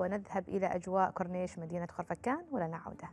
ونذهب إلى أجواء كورنيش مدينة خرفكان ولنعوده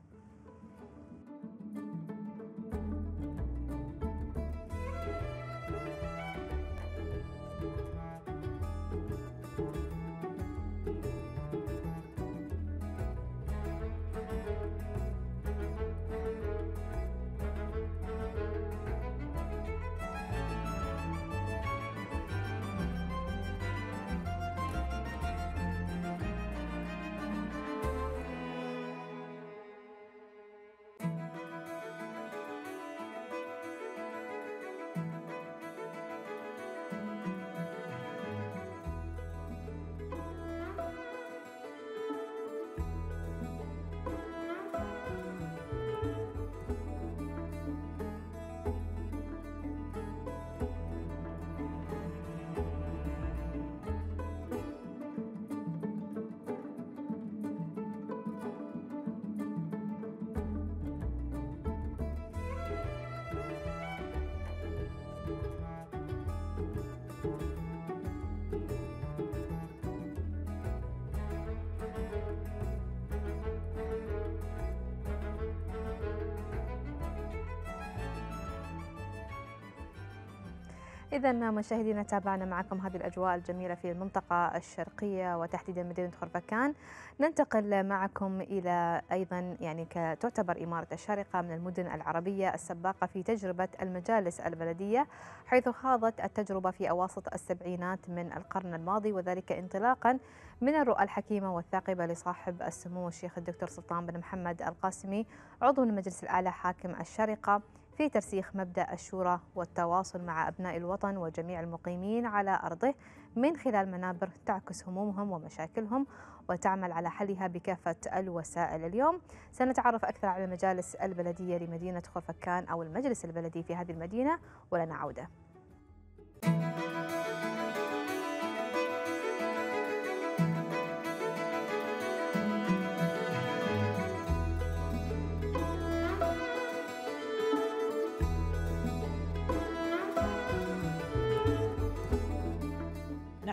إذا مشاهدينا تابعنا معكم هذه الأجواء الجميلة في المنطقة الشرقية وتحديدا مدينة خربكان ننتقل معكم إلى أيضا يعني كتعتبر إمارة الشارقة من المدن العربية السباقة في تجربة المجالس البلدية حيث خاضت التجربة في أواسط السبعينات من القرن الماضي وذلك انطلاقا من الرؤى الحكيمة والثاقبة لصاحب السمو الشيخ الدكتور سلطان بن محمد القاسمي عضو المجلس الأعلى حاكم الشارقة في ترسيخ مبدأ الشورى والتواصل مع أبناء الوطن وجميع المقيمين على أرضه من خلال منابر تعكس همومهم ومشاكلهم وتعمل على حلها بكافة الوسائل اليوم سنتعرف أكثر على مجالس البلدية لمدينة خرفكان أو المجلس البلدي في هذه المدينة ولنا عودة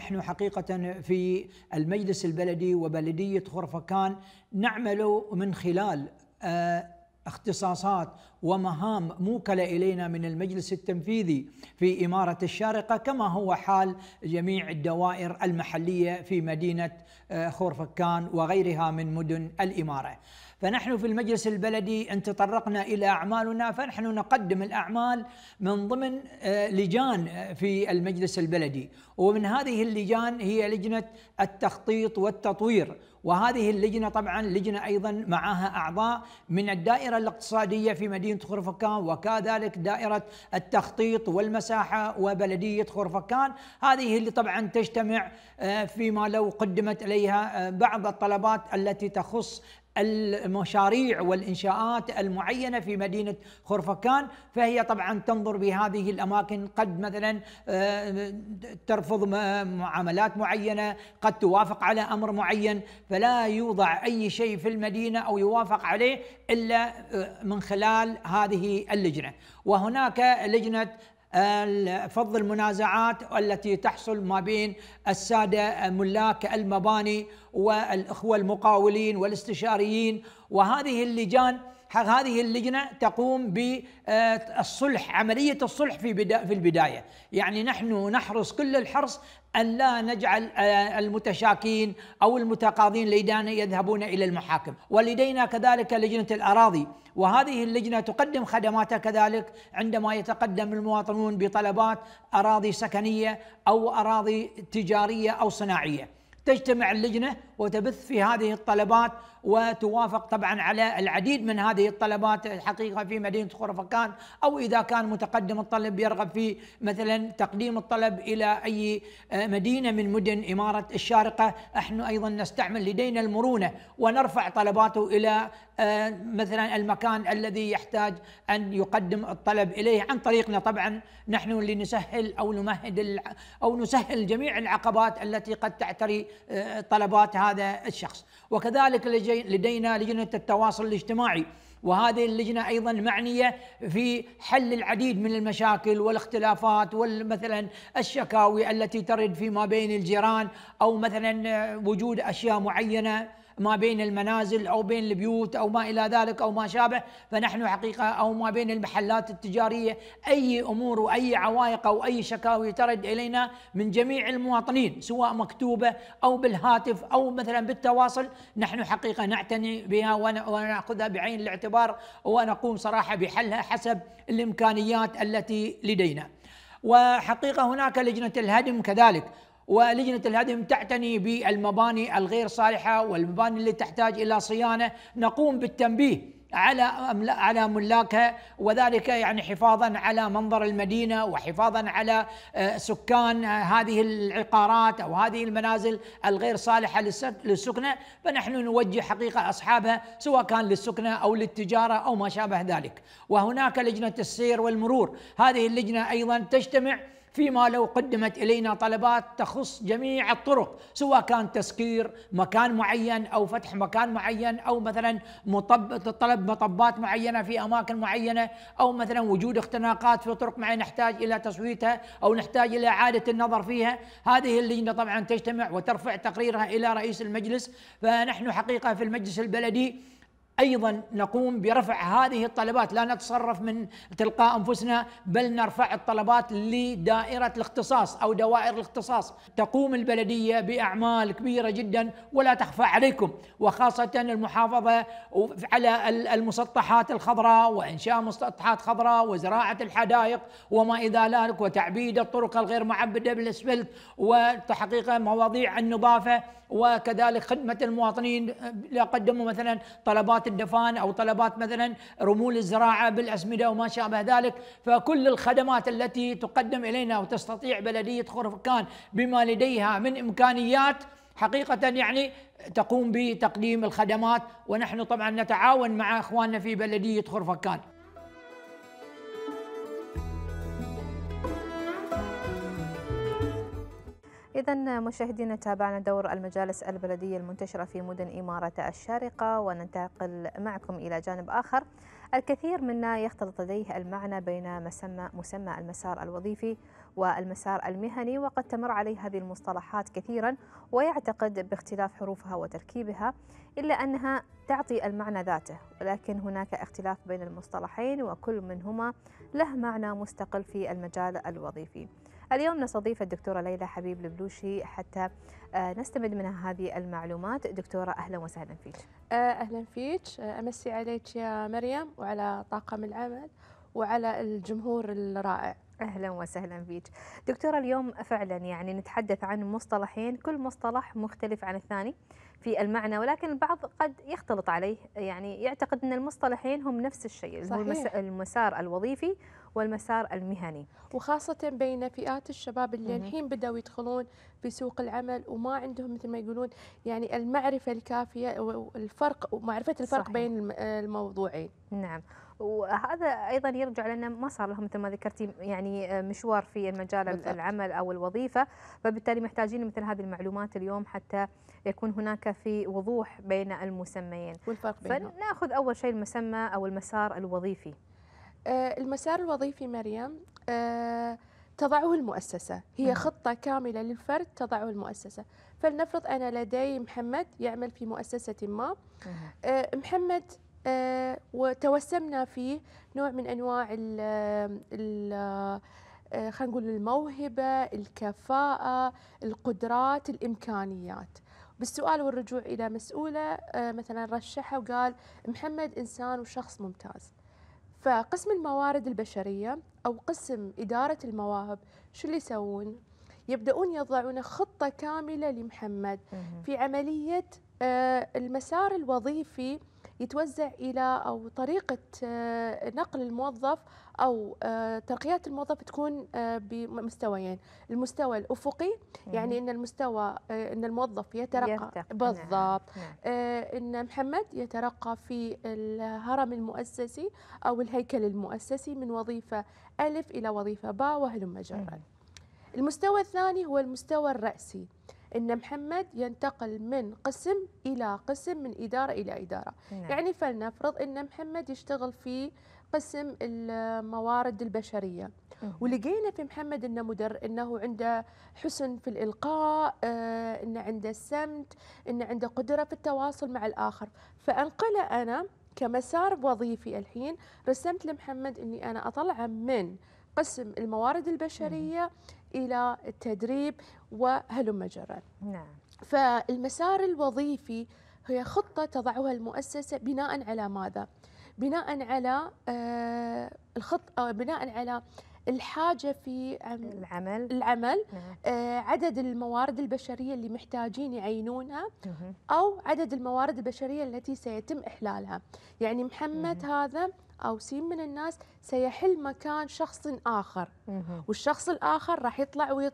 نحن حقيقة في المجلس البلدي وبلدية خرفكان نعمل من خلال آه، اختصاصات ومهام موكلة إلينا من المجلس التنفيذي في إمارة الشارقة كما هو حال جميع الدوائر المحلية في مدينة خورفكان آه، وغيرها من مدن الإمارة فنحن في المجلس البلدي ان تطرقنا الى اعمالنا فنحن نقدم الاعمال من ضمن آه، لجان آه، في المجلس البلدي ومن هذه اللجان هي لجنه التخطيط والتطوير وهذه اللجنه طبعا لجنه ايضا معها اعضاء من الدائره الاقتصاديه في مدينه خرفكان وكذلك دائره التخطيط والمساحه وبلديه خرفكان هذه اللي طبعا تجتمع آه، فيما لو قدمت اليها بعض الطلبات التي تخص المشاريع والإنشاءات المعينة في مدينة خرفكان فهي طبعا تنظر بهذه الأماكن قد مثلا آه، ترفض معاملات معينة قد توافق على أمر معين فلا يوضع أي شيء في المدينة أو يوافق عليه إلا آه، من خلال هذه اللجنة وهناك لجنة فض المنازعات التي تحصل ما بين الساده ملاك المباني والاخوه المقاولين والاستشاريين وهذه اللجان هذه اللجنه تقوم بالصلح آه، عمليه الصلح في في البدايه، يعني نحن نحرص كل الحرص أن لا نجعل آه، المتشاكين أو المتقاضين لدينا يذهبون إلى المحاكم ولدينا كذلك لجنة الأراضي وهذه اللجنة تقدم خدماتها كذلك عندما يتقدم المواطنون بطلبات أراضي سكنية أو أراضي تجارية أو صناعية تجتمع اللجنة وتبث في هذه الطلبات وتوافق طبعا على العديد من هذه الطلبات الحقيقه في مدينه خرفكان او اذا كان متقدم الطلب يرغب في مثلا تقديم الطلب الى اي آه، مدينه من مدن اماره الشارقه احنا ايضا نستعمل لدينا المرونه ونرفع طلباته الى آه، مثلا المكان الذي يحتاج ان يقدم الطلب اليه عن طريقنا طبعا نحن لنسهل او نمهد او نسهل جميع العقبات التي قد تعتري آه، طلبات لهذا الشخص وكذلك لدينا لجنة التواصل الاجتماعي وهذه اللجنة أيضا معنية في حل العديد من المشاكل والاختلافات والمثلا الشكاوي التي ترد فيما بين الجيران أو مثلا وجود أشياء معينة ما بين المنازل أو بين البيوت أو ما إلى ذلك أو ما شابه فنحن حقيقة أو ما بين المحلات التجارية أي أمور وأي عوائق أو أي شكاوي ترد إلينا من جميع المواطنين سواء مكتوبة أو بالهاتف أو مثلا بالتواصل نحن حقيقة نعتني بها ونأخذها بعين الاعتبار ونقوم صراحة بحلها حسب الإمكانيات التي لدينا وحقيقة هناك لجنة الهدم كذلك ولجنة الهدم تعتني بالمباني الغير صالحة والمباني اللي تحتاج إلى صيانة نقوم بالتنبيه على على ملاكها وذلك يعني حفاظا على منظر المدينه وحفاظا على آه، سكان آه، هذه العقارات او هذه المنازل الغير صالحه للسكنه فنحن نوجه حقيقه اصحابها سواء كان للسكنه او للتجاره او ما شابه ذلك وهناك لجنه السير والمرور هذه اللجنه ايضا تجتمع فيما لو قدمت إلينا طلبات تخص جميع الطرق سواء كان تسكير مكان معين أو فتح مكان معين أو مثلا مطب طلب مطبات معينة في أماكن معينة أو مثلا وجود اختناقات في طرق معينة نحتاج إلى تسويتها أو نحتاج إلى إعادة النظر فيها هذه اللجنة طبعا تجتمع وترفع تقريرها إلى رئيس المجلس فنحن حقيقة في المجلس البلدي ايضا نقوم برفع هذه الطلبات لا نتصرف من تلقاء انفسنا بل نرفع الطلبات لدائره الاختصاص او دوائر الاختصاص تقوم البلديه باعمال كبيره جدا ولا تخفى عليكم وخاصه المحافظه على المسطحات الخضراء وانشاء مسطحات خضراء وزراعه الحدائق وما الى ذلك وتعبيد الطرق الغير معبده بالاسفلت وتحقيق مواضيع النظافه وكذلك خدمه المواطنين قدموا مثلا طلبات الدفان او طلبات مثلا رمول الزراعه بالاسمده وما شابه ذلك فكل الخدمات التي تقدم الينا وتستطيع بلديه خرفكان بما لديها من امكانيات حقيقة يعني تقوم بتقديم الخدمات ونحن طبعا نتعاون مع اخواننا في بلدية خرفكان إذا مشاهدينا تابعنا دور المجالس البلدية المنتشرة في مدن إمارة الشارقة وننتقل معكم إلى جانب آخر الكثير منا يختلط لديه المعنى بين مسمى, مسمى المسار الوظيفي والمسار المهني وقد تمر عليه هذه المصطلحات كثيرا ويعتقد باختلاف حروفها وتركيبها إلا أنها تعطي المعنى ذاته ولكن هناك اختلاف بين المصطلحين وكل منهما له معنى مستقل في المجال الوظيفي اليوم نستضيف الدكتورة ليلى حبيب البلوشي حتى آه، نستمد منها هذه المعلومات دكتورة أهلا وسهلا فيك آه، أهلا فيك آه، أمسي عليك يا مريم وعلى طاقم العمل وعلى الجمهور الرائع اهلا وسهلا فيك دكتوره اليوم فعلا يعني نتحدث عن مصطلحين كل مصطلح مختلف عن الثاني في المعنى ولكن البعض قد يختلط عليه يعني يعتقد ان المصطلحين هم نفس الشيء صحيح. المسار الوظيفي والمسار المهني وخاصة بين فئات الشباب اللي الحين بدأوا يدخلون في سوق العمل وما عندهم مثل ما يقولون يعني المعرفة الكافية والفرق ومعرفة الفرق صحيح. بين الموضوعين نعم وهذا ايضا يرجع لان ما صار لهم مثل ما ذكرتي يعني آه، مشوار في المجال بالضبط. العمل او الوظيفه فبالتالي محتاجين مثل هذه المعلومات اليوم حتى يكون هناك في وضوح بين المسميين والفرق بينهم فناخذ اول شيء المسمى او المسار الوظيفي آه، المسار الوظيفي مريم آه، تضعه المؤسسة هي خطة كاملة للفرد تضعه المؤسسة فلنفرض أنا لدي محمد يعمل في مؤسسة ما آه، محمد وتوسمنا فيه نوع من أنواع الـ الـ خلينا نقول الموهبة الكفاءة القدرات الإمكانيات بالسؤال والرجوع إلى مسؤولة مثلا رشحه وقال محمد إنسان وشخص ممتاز فقسم الموارد البشرية أو قسم إدارة المواهب شو اللي يسوون؟ يبدأون يضعون خطة كاملة لمحمد في عملية آه، المسار الوظيفي يتوزع إلى أو طريقة آه، نقل الموظف أو آه، ترقيات الموظف تكون آه، بمستويين المستوى الأفقي يعني أن المستوى أن الموظف يترقى نعم. بالضبط نعم. أن محمد يترقى في الهرم المؤسسي أو الهيكل المؤسسي من وظيفة ألف إلى وظيفة باء وهلم جرا المستوى الثاني هو المستوى الرأسي أن محمد ينتقل من قسم إلى قسم من إدارة إلى إدارة نعم. يعني فلنفرض أن محمد يشتغل في قسم الموارد البشرية ولقينا في محمد انه مدر انه عنده حسن في الالقاء آه، انه عنده السمت انه عنده قدره في التواصل مع الاخر فانقله انا كمسار وظيفي الحين رسمت لمحمد اني انا اطلعه من قسم الموارد البشريه إلى التدريب وهلم جرا نعم فالمسار الوظيفي هي خطة تضعها المؤسسة بناء على ماذا؟ بناء على آه، الخط أو آه، بناء على الحاجة في العمل العمل نعم. آه، عدد الموارد البشرية اللي محتاجين يعينونها أو عدد الموارد البشرية التي سيتم إحلالها يعني محمد مه. هذا أو سين من الناس سيحل مكان شخص آخر والشخص الآخر راح يطلع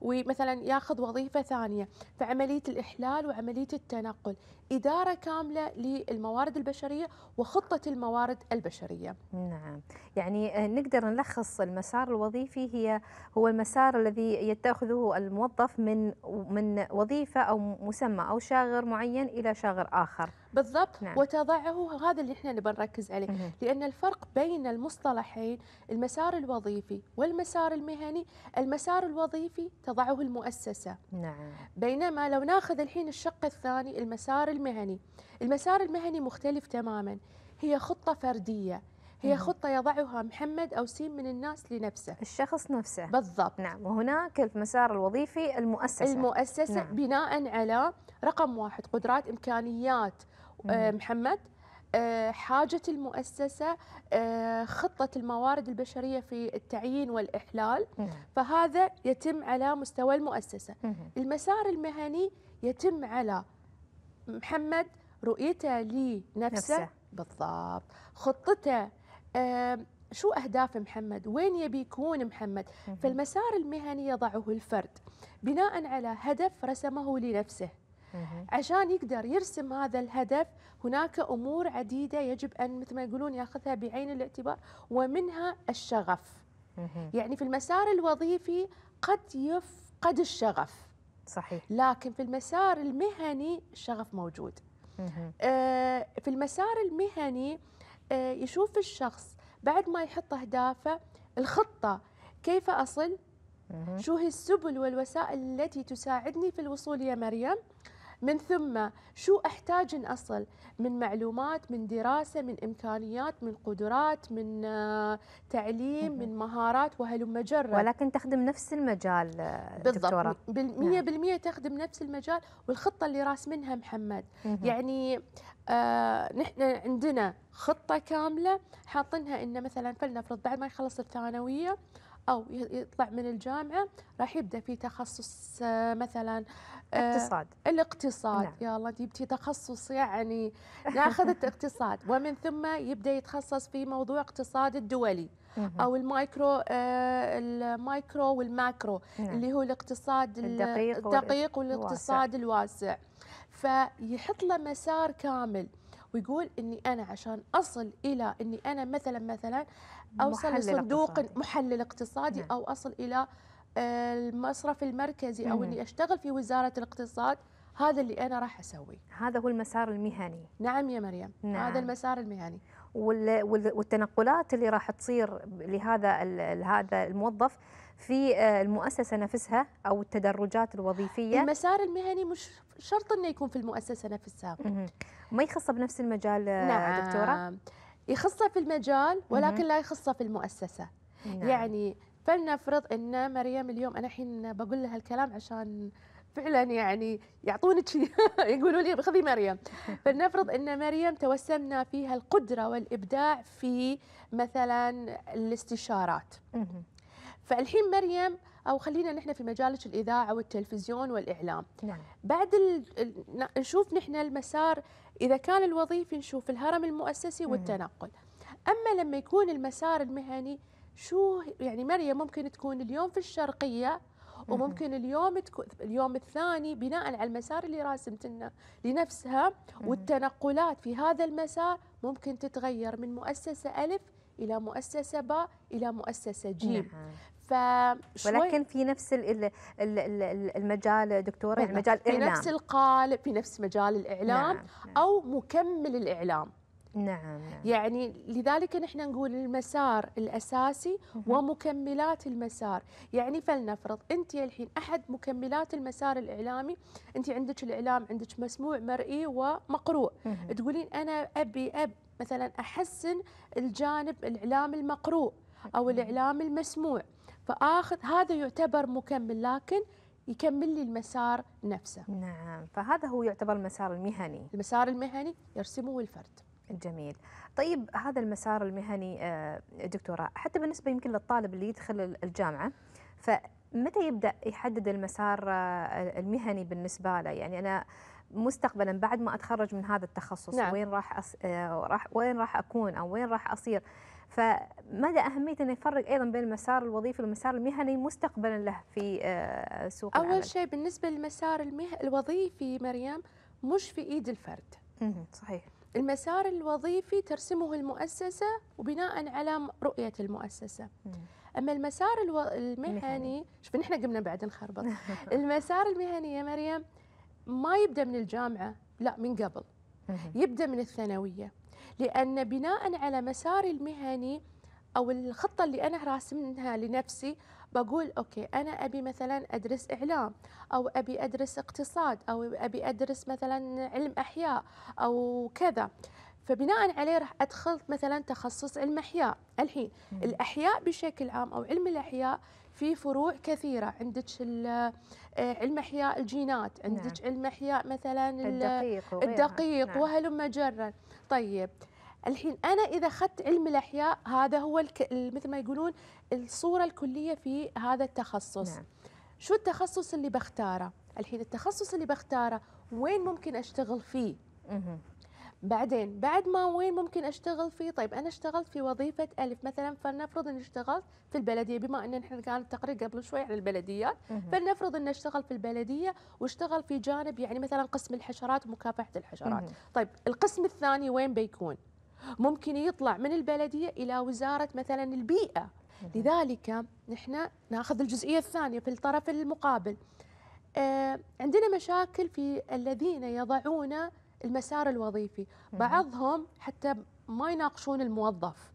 ومثلا ياخذ وظيفة ثانية فعملية الإحلال وعملية التنقل إدارة كاملة للموارد البشرية وخطة الموارد البشرية نعم يعني آه، نقدر نلخص المسار الوظيفي هي هو المسار الذي يتخذه الموظف من من وظيفة أو مسمى أو شاغر معين إلى شاغر آخر بالضبط نعم. وتضعه هذا اللي احنا نبي نركز عليه لأن الفرق بين بين المصطلحين المسار الوظيفي والمسار المهني المسار الوظيفي تضعه المؤسسة نعم. بينما لو ناخذ الحين الشق الثاني المسار المهني المسار المهني مختلف تماما هي خطة فردية هي خطة يضعها محمد أو سين من الناس لنفسه الشخص نفسه بالضبط نعم وهناك المسار الوظيفي المؤسسة المؤسسة نعم. بناء على رقم واحد قدرات إمكانيات آه، محمد آه، حاجة المؤسسة آه، خطة الموارد البشرية في التعيين والإحلال فهذا يتم على مستوى المؤسسة المسار المهني يتم على محمد رؤيته لنفسه بالضبط خطته آه، شو أهداف محمد وين يبي يكون محمد فالمسار المهني يضعه الفرد بناء على هدف رسمه لنفسه عشان يقدر يرسم هذا الهدف هناك امور عديده يجب ان مثل ما يقولون ياخذها بعين الاعتبار ومنها الشغف يعني في المسار الوظيفي قد يفقد الشغف صحيح لكن في المسار المهني الشغف موجود آه، في المسار المهني آه، يشوف الشخص بعد ما يحط اهدافه الخطه كيف اصل شو هي السبل والوسائل التي تساعدني في الوصول يا مريم من ثم شو أحتاج أن أصل من معلومات من دراسة من إمكانيات من قدرات من آه، تعليم من مهارات وهل مجرد ولكن تخدم نفس المجال آه، بالضبط بالمية نعم. بالمية تخدم نفس المجال والخطة اللي راس منها محمد يعني آه نحن عندنا خطة كاملة حاطينها إن مثلا فلنفرض بعد ما يخلص الثانوية او يطلع من الجامعه راح يبدا في تخصص آه، مثلا آه، اقتصاد آه الاقتصاد نعم. يا الله جبتي تخصص يعني ناخذ الاقتصاد ومن ثم يبدا يتخصص في موضوع اقتصاد الدولي او المايكرو آه المايكرو والماكرو نعم. اللي هو الاقتصاد الدقيق, الدقيق والاقتصاد الواسع, الواسع. فيحط له مسار كامل ويقول اني انا عشان اصل الى اني انا مثلا مثلا اوصل محلل لصندوق اقتصادي. محلل اقتصادي نعم. او اصل الى آه، المصرف المركزي او اني اشتغل في وزاره الاقتصاد هذا اللي انا راح اسويه هذا هو المسار المهني نعم يا مريم نعم. هذا المسار المهني والتنقلات اللي راح تصير لهذا هذا الموظف في آه، المؤسسه نفسها او التدرجات الوظيفيه المسار المهني مش شرط انه يكون في المؤسسه نفسها ما يخصه بنفس المجال آه، نعم. دكتوره يخصه في المجال ولكن لا يخصه في المؤسسه نعم. يعني فلنفرض ان مريم اليوم انا الحين بقول لها الكلام عشان فعلا يعني يعطونك يقولوا لي خذي مريم فلنفرض ان مريم توسمنا فيها القدره والابداع في مثلا الاستشارات فالحين مريم او خلينا نحن في مجالك الاذاعه والتلفزيون والاعلام نعم. بعد ال... نشوف نحن المسار اذا كان الوظيفي نشوف الهرم المؤسسي والتنقل اما لما يكون المسار المهني شو يعني مريم ممكن تكون اليوم في الشرقيه وممكن اليوم تكون اليوم الثاني بناء على المسار اللي راسمت لنا لنفسها والتنقلات في هذا المسار ممكن تتغير من مؤسسه الف الى مؤسسه باء الى مؤسسه جيم نعم. ولكن في نفس المجال دكتوره يعني نعم. مجال الإعلام في نفس القالب في نفس مجال الاعلام نعم. نعم. او مكمل الاعلام نعم, نعم. يعني لذلك نحن نقول المسار الأساسي ومكملات المسار يعني فلنفرض أنت الحين أحد مكملات المسار الإعلامي أنت عندك الإعلام عندك مسموع مرئي ومقروء تقولين أنا أبي أب مثلا أحسن الجانب الإعلام المقروء أو الإعلام المسموع فاخذ هذا يعتبر مكمل لكن يكمل لي المسار نفسه نعم فهذا هو يعتبر المسار المهني المسار المهني يرسمه الفرد جميل طيب هذا المسار المهني آه، دكتورة حتى بالنسبة يمكن للطالب اللي يدخل الجامعة فمتى يبدأ يحدد المسار آه، المهني بالنسبة له يعني أنا مستقبلا بعد ما اتخرج من هذا التخصص نعم. وين راح أص... آه، راح وين راح اكون او وين راح اصير فمدى أهمية أن يفرق أيضا بين المسار الوظيفي والمسار المهني مستقبلا له في آه، سوق أول العمل أول شيء بالنسبة للمسار المه... الوظيفي مريم مش في إيد الفرد صحيح المسار الوظيفي ترسمه المؤسسة وبناء على رؤية المؤسسة أما المسار الو... المهني شوف نحن قمنا بعد نخربط المسار المهني يا مريم ما يبدأ من الجامعة لا من قبل يبدأ من الثانوية لأن بناء على مساري المهني أو الخطة اللي أنا راسمها لنفسي بقول أوكي أنا أبي مثلا أدرس إعلام أو أبي أدرس اقتصاد أو أبي أدرس مثلا علم أحياء أو كذا فبناء عليه راح ادخل مثلا تخصص علم احياء الحين الاحياء بشكل عام او علم الاحياء في فروع كثيره عندك آه، علم احياء الجينات عندك نعم. علم احياء مثلا الدقيق الدقيق نعم. وهلم جرا طيب الحين انا اذا اخذت علم الاحياء هذا هو الك... مثل ما يقولون الصوره الكليه في هذا التخصص نعم. شو التخصص اللي بختاره الحين التخصص اللي بختاره وين ممكن اشتغل فيه مه. بعدين بعد ما وين ممكن اشتغل فيه طيب انا اشتغلت في وظيفه الف مثلا فلنفرض اني اشتغلت في البلديه بما ان احنا كان التقرير قبل شوي عن البلديات فلنفرض اني اشتغل في البلديه واشتغل في جانب يعني مثلا قسم الحشرات ومكافحه الحشرات طيب القسم الثاني وين بيكون ممكن يطلع من البلديه الى وزاره مثلا البيئه لذلك نحن ناخذ الجزئيه الثانيه في الطرف المقابل آه عندنا مشاكل في الذين يضعون المسار الوظيفي بعضهم حتى ما يناقشون الموظف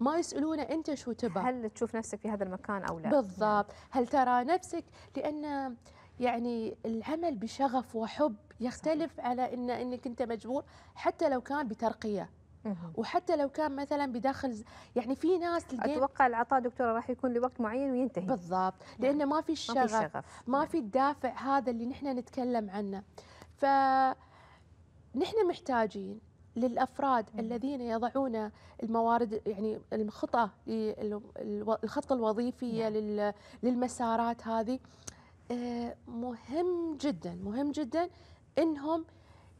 ما يسالونه انت شو تبى هل تشوف نفسك في هذا المكان او لا بالضبط نعم. هل ترى نفسك لان يعني العمل بشغف وحب يختلف على ان انك انت مجبور حتى لو كان بترقيه وحتى لو كان مثلا بداخل يعني في ناس اتوقع العطاء دكتوره راح يكون لوقت معين وينتهي بالضبط نعم. لانه ما في الشغف ما في, الشغف. ما نعم. في الدافع هذا اللي نحن نتكلم عنه ف نحن محتاجين للافراد مم. الذين يضعون الموارد يعني الخطه الخطه الوظيفيه نعم. للمسارات هذه آه، مهم جدا مهم جدا انهم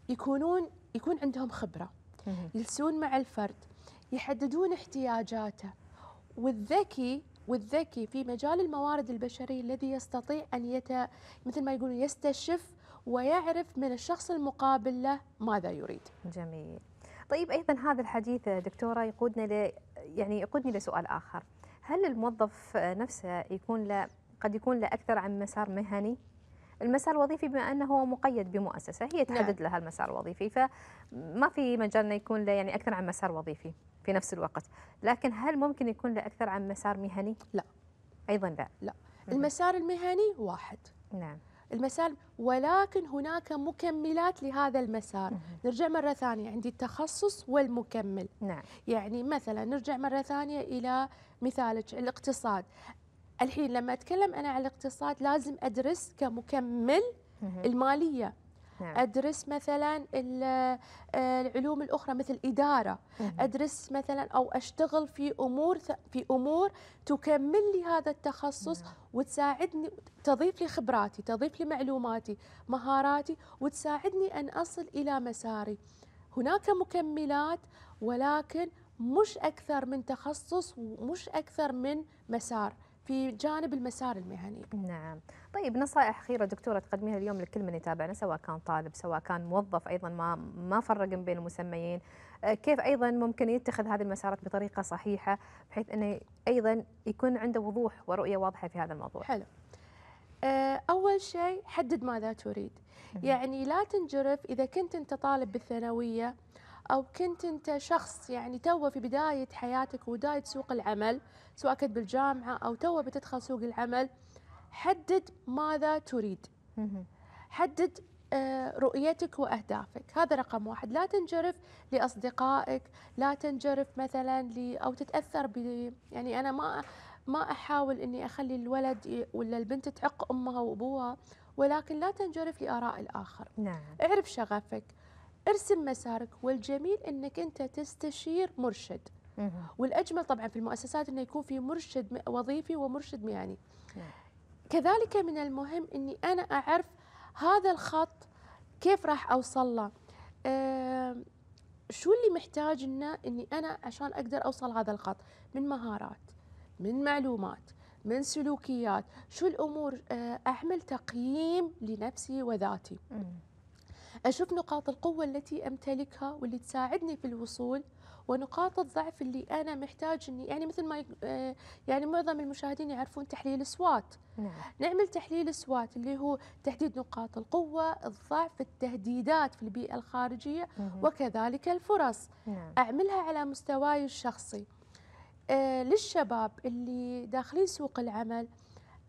يكونون يكون عندهم خبره يلسون يجلسون مع الفرد يحددون احتياجاته والذكي والذكي في مجال الموارد البشريه الذي يستطيع ان يت مثل ما يقولون يستشف ويعرف من الشخص المقابل له ماذا يريد جميل طيب ايضا هذا الحديث دكتوره يقودنا ل يعني يقودني لسؤال اخر هل الموظف نفسه يكون له قد يكون له اكثر عن مسار مهني المسار الوظيفي بما انه هو مقيد بمؤسسه هي نعم. تحدد نعم. لها المسار الوظيفي فما في مجال انه يكون له يعني اكثر عن مسار وظيفي في نفس الوقت لكن هل ممكن يكون له اكثر عن مسار مهني لا ايضا لا لا المسار المهني واحد نعم المسار ولكن هناك مكملات لهذا المسار مه. نرجع مرة ثانية عندي التخصص والمكمل نعم. يعني مثلا نرجع مرة ثانية إلى مثالك الاقتصاد الحين لما أتكلم أنا عن الاقتصاد لازم أدرس كمكمل مه. المالية نعم. ادرس مثلا آه، العلوم الاخرى مثل اداره ادرس مثلا او اشتغل في امور في امور تكمل لي هذا التخصص نعم. وتساعدني تضيف لي خبراتي تضيف لي معلوماتي مهاراتي وتساعدني ان اصل الى مساري هناك مكملات ولكن مش اكثر من تخصص ومش اكثر من مسار في جانب المسار المهني. نعم، طيب نصائح اخيره دكتوره تقدميها اليوم لكل من يتابعنا سواء كان طالب سواء كان موظف ايضا ما ما فرق بين المسميين، آه، كيف ايضا ممكن يتخذ هذه المسارات بطريقه صحيحه بحيث انه ايضا يكون عنده وضوح ورؤيه واضحه في هذا الموضوع. حلو. آه، أول شيء حدد ماذا تريد يعني لا تنجرف إذا كنت أنت طالب بالثانوية أو كنت أنت شخص يعني توه في بداية حياتك وبداية سوق العمل سواء كنت بالجامعة أو توه بتدخل سوق العمل حدد ماذا تريد حدد آه، رؤيتك واهدافك هذا رقم واحد لا تنجرف لاصدقائك لا تنجرف مثلا لي او تتاثر ب يعني انا ما ما احاول اني اخلي الولد ولا البنت تعق امها وابوها ولكن لا تنجرف لاراء الاخر نعم. اعرف شغفك ارسم مسارك والجميل انك انت تستشير مرشد والاجمل طبعا في المؤسسات انه يكون في مرشد وظيفي ومرشد مهني نعم. كذلك من المهم اني انا اعرف هذا الخط كيف راح اوصل له شو اللي محتاج انه اني انا عشان اقدر اوصل هذا الخط من مهارات من معلومات من سلوكيات شو الامور آه، اعمل تقييم لنفسي وذاتي أشوف نقاط القوة التي أمتلكها واللي تساعدني في الوصول ونقاط الضعف اللي أنا محتاج إني يعني مثل ما آه، يعني معظم المشاهدين يعرفون تحليل سوات نعم. نعمل تحليل سوات اللي هو تحديد نقاط القوة الضعف التهديدات في البيئة الخارجية مم. وكذلك الفرص نعم. أعملها على مستواي الشخصي آه، للشباب اللي داخلين سوق العمل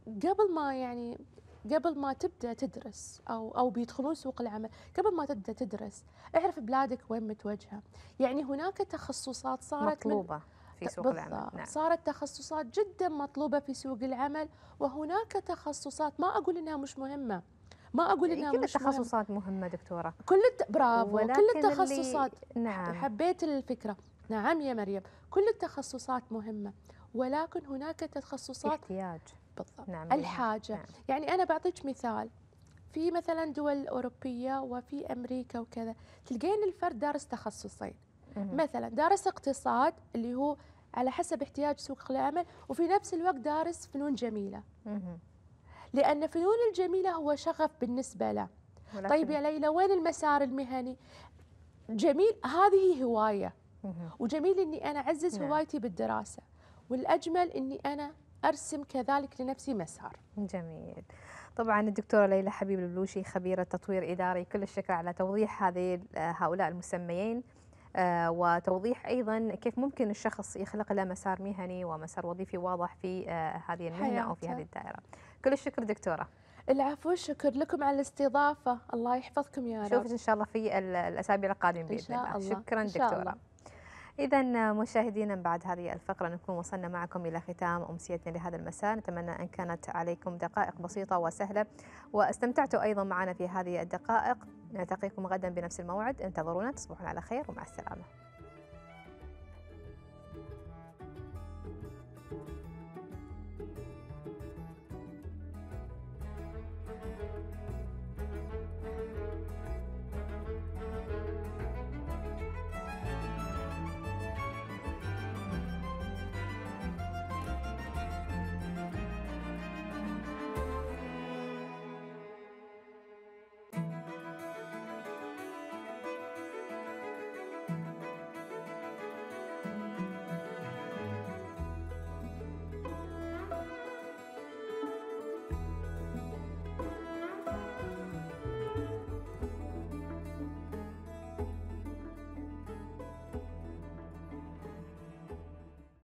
قبل ما يعني قبل ما تبدا تدرس او او بيدخلون سوق العمل، قبل ما تبدا تدرس، اعرف بلادك وين متوجهه، يعني هناك تخصصات صارت مطلوبه في سوق بالضبط. العمل نعم. صارت تخصصات جدا مطلوبه في سوق العمل وهناك تخصصات ما اقول انها مش مهمه ما اقول يعني انها كل التخصصات مهم. مهمه دكتوره كل الت... برافو كل التخصصات اللي... نعم حبيت الفكره نعم يا مريم كل التخصصات مهمه ولكن هناك تخصصات احتياج بالضبط نعم الحاجة نعم. يعني أنا بعطيك مثال في مثلا دول أوروبية وفي أمريكا وكذا تلقين الفرد دارس تخصصين مم. مثلا دارس اقتصاد اللي هو على حسب احتياج سوق العمل وفي نفس الوقت دارس فنون جميلة مم. لأن فنون الجميلة هو شغف بالنسبة له طيب يا ليلى وين المسار المهني جميل هذه هواية وجميل أني أنا أعزز نعم. هوايتي بالدراسة والأجمل أني أنا أرسم كذلك لنفسي مسار جميل طبعا الدكتورة ليلى حبيب البلوشي خبيرة تطوير إداري كل الشكر على توضيح هذه هؤلاء المسميين آه، وتوضيح أيضا كيف ممكن الشخص يخلق له مسار مهني ومسار وظيفي واضح في آه، هذه المهنة أو في هذه الدائرة كل الشكر دكتورة العفو شكر لكم على الاستضافة الله يحفظكم يا رب نشوفك إن شاء الله في الأسابيع القادمة بإذن الله. الله شكرا دكتورة الله. إذا مشاهدينا بعد هذه الفقرة نكون وصلنا معكم إلى ختام أمسيتنا لهذا المساء نتمنى أن كانت عليكم دقائق بسيطة وسهلة واستمتعتوا أيضا معنا في هذه الدقائق نلتقيكم غدا بنفس الموعد انتظرونا تصبحون على خير ومع السلامة